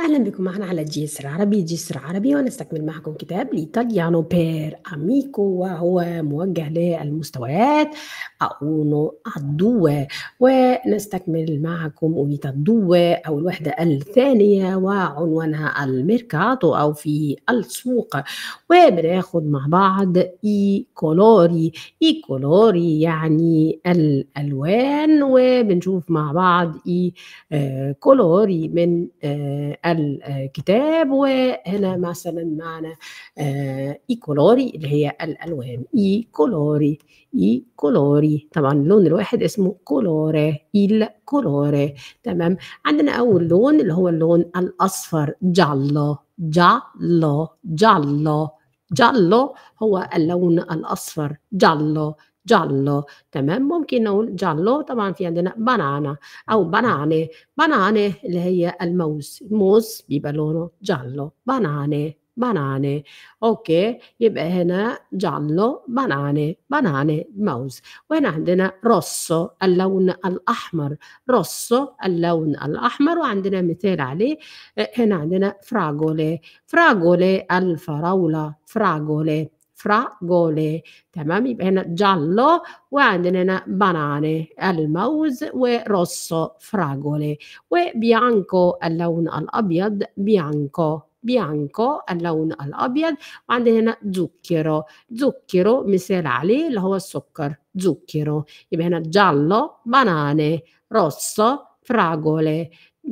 أهلا بكم معنا على جسر عربي جسر عربي ونستكمل معكم كتاب ليتاليانو بير أميكو وهو موجه للمستويات أونو الدو ونستكمل معكم أونيتا الدو أو الوحدة الثانية وعنوانها الميركاتو أو في السوق وبناخد مع بعض إي كولوري إي كولوري يعني الألوان وبنشوف مع بعض إي كولوري من آه، الكتاب وهنا مثلا معنا اي آه، كولوري e اللي هي الالوان اي كولوري اي كولوري طبعا اللون الواحد اسمه كولوري il كولوري تمام عندنا اول لون اللي هو اللون الاصفر جالو جالو جالو جالو هو اللون الاصفر جالو جالو تمام ممكن نقول جالو طبعا في عندنا بانانا او بانانه بانانه اللي هي الموز الموز بيبقى لونه جالو بانانه بانانه أوكي يبقى هنا جالو بانانه بانانه موز وهنا عندنا روسو اللون الأحمر روسو اللون الأحمر وعندنا مثال عليه هنا عندنا فراغولي فراغولي الفراولة فراغولي فرغولي تمام يبقى هنا جالو وعندنا هنا بناني الموز وروسو فراغولي وبيانكو اللون الأبيض بيانكو بيانكو اللون الأبيض وعندنا هنا زوكيرو زوكيرو مثال عليه اللي هو السكر زوكيرو يبقى هنا جالو بناني روسو fragole,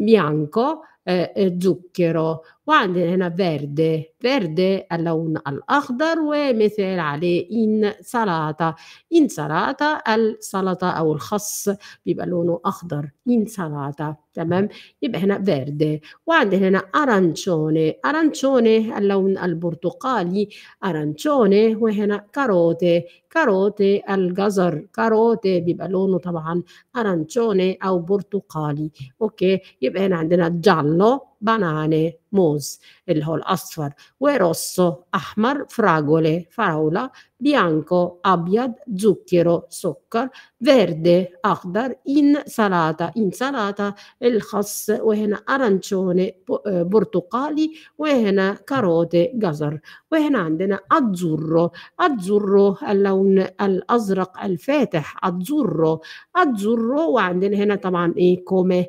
bianco, آه زكرو وعندنا هنا فيرد فيرد اللون الأخضر ومثال عليه إن سلطة إن سلطة السلطة أو الخس بيبقى لونه أخضر إن سلطة تمام يبقى هنا فيرد وعندنا هنا أرانشوني أرانشوني اللون البرتقالي أرانشوني وهنا كاروتي كاروتي الجزر كاروتي بيبقى لونه طبعا أرانشوني أو برتقالي أوكي يبقى هنا عندنا جعل no banane موز اللي هو الأصفر وروسو أحمر فراغولي فراولة bianco أبيض zucchero سكر verde أخضر insalata insalata الخس وهنا arancione برتقالي وهنا كاروتي جزر وهنا عندنا azzurro azzurro اللون الأزرق الفاتح azzurro azzurro وعندنا هنا طبعا إيه كومي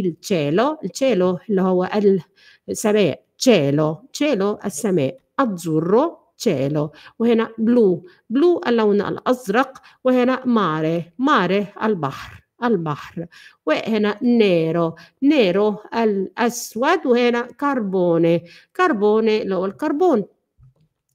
il cielo il cielo اللي هو هو السماء تشيلو تشيلو السماء أزورو تشيلو وهنا بلو بلو اللون الأزرق وهنا ماري ماري البحر البحر وهنا نيرو نيرو الأسود وهنا كربوني كربوني اللي هو الكربون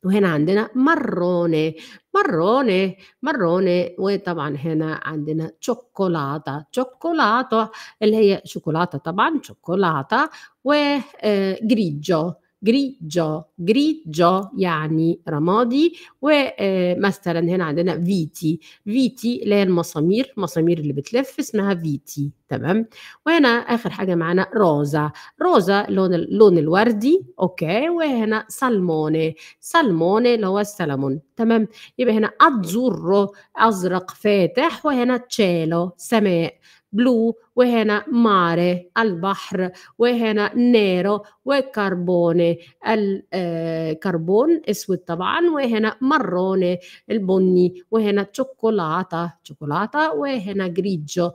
وهنا marrone marrone marrone وطبعا هنا andena cioccolata cioccolato اللي هي cioccolata طبعا cioccolata و eh, grigio grigio grigio يعني رمادي ومثلا هنا عندنا فيتي فيتي اللي هي المسامير المسامير اللي بتلف اسمها فيتي تمام وهنا اخر حاجه معانا روزا روزا لون اللون الوردي اوكي وهنا سالمونه سالمونه اللي هو السلمون تمام يبقى هنا ازورو ازرق فاتح وهنا تشيلو سماء بلو وهنا ماري البحر وهنا نيرو وكربوني الكربون اسود طبعا وهنا مروني البني وهنا شوكولاتة شوكولاتة وهنا جريجو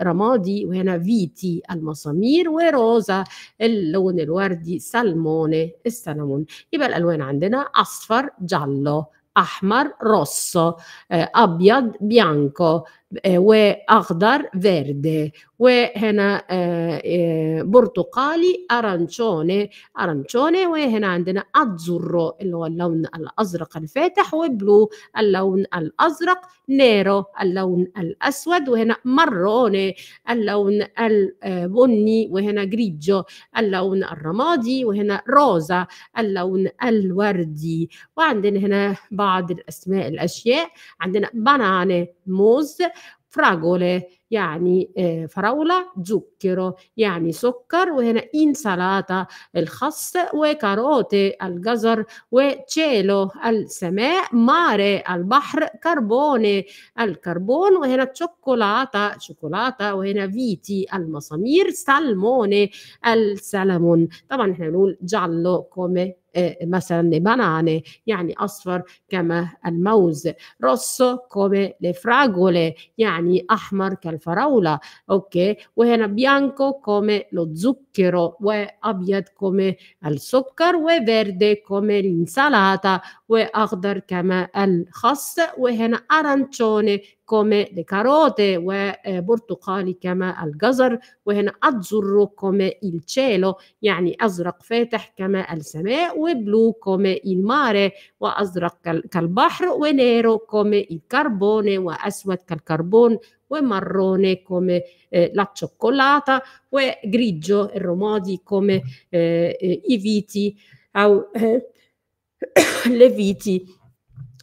الرمادي وهنا فيتي المسامير وروزا اللون الوردي سلموني السلمون يبقى الألوان عندنا أصفر giallo أحمر rosso eh, أبيض bianco آه، واخضر فيرد وهنا آه، آه، برتقالي ارانشوني ارانشوني وهنا عندنا ازورو اللي هو اللون الازرق الفاتح وبلو اللون الازرق نيرو اللون الاسود وهنا مروني اللون البني وهنا جريجو اللون الرمادي وهنا روزا اللون الوردي وعندنا هنا بعض الاسماء الاشياء عندنا باناني موز fragole يعني آه، فراولة زكرو يعني سكر وهنا إنسلاتة الخس وكاروتي الجزر وتشيلو السماء ماري البحر كربوني الكربون وهنا شوكولاتة شوكولاتة وهنا فيتي المسامير سالموني السلمون طبعا احنا نقول جالو كومي آه، مثلا banane يعني أصفر كما الموز روسو كومي le يعني أحمر الفراولة ok? وهنا bianco come lo zucchero وأبيض come al il سكر verde come l'insalata وأخضر كما الخس وهنا أرانشوني كما الكاروتي وبرتقالي كما الجزر وهنا أزرق كما التشيلو يعني أزرق فاتح كما السماء وبلو كما الماري وأزرق كالبحر ونيرو كما الكربوني وأسود كالكربون ومروني كما آه، لا cioccolata وجريجو الرمادي كما آه، آه، ايفيتي أو le viti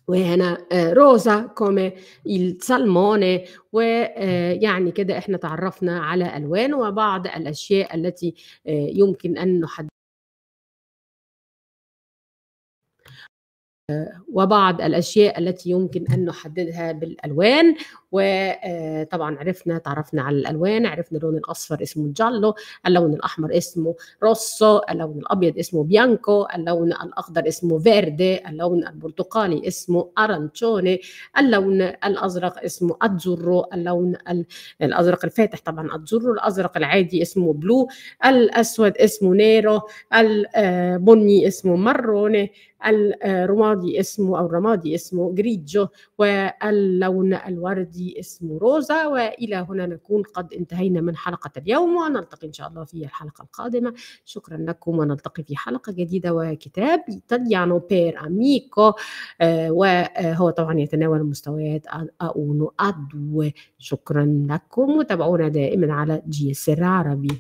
وهنا روزا كوم السلمونة ويعني كده احنا تعرفنا على ألوان وبعض الأشياء التي يمكن أن نحدد وبعض الأشياء التي يمكن أن نحددها بالألوان وطبعا آه، عرفنا تعرفنا على الالوان عرفنا اللون الاصفر اسمه جالو اللون الاحمر اسمه روسو اللون الابيض اسمه بيانكو اللون الاخضر اسمه فيردي اللون البرتقالي اسمه ارانشوني اللون الازرق اسمه اتزورو اللون الازرق الفاتح طبعا اتزورو الازرق العادي اسمه بلو الاسود اسمه نيرو البني آه، اسمه ماروني الرمادي آه، اسمه او الرمادي اسمه جريجو واللون الوردي الذي اسمه روزا والى هنا نكون قد انتهينا من حلقه اليوم ونلتقي ان شاء الله في الحلقه القادمه شكرا لكم ونلتقي في حلقه جديده وكتاب ايطاليانو بير اميكو وهو طبعا يتناول مستويات اونو ادو شكرا لكم وتابعونا دائما على جي اس العربي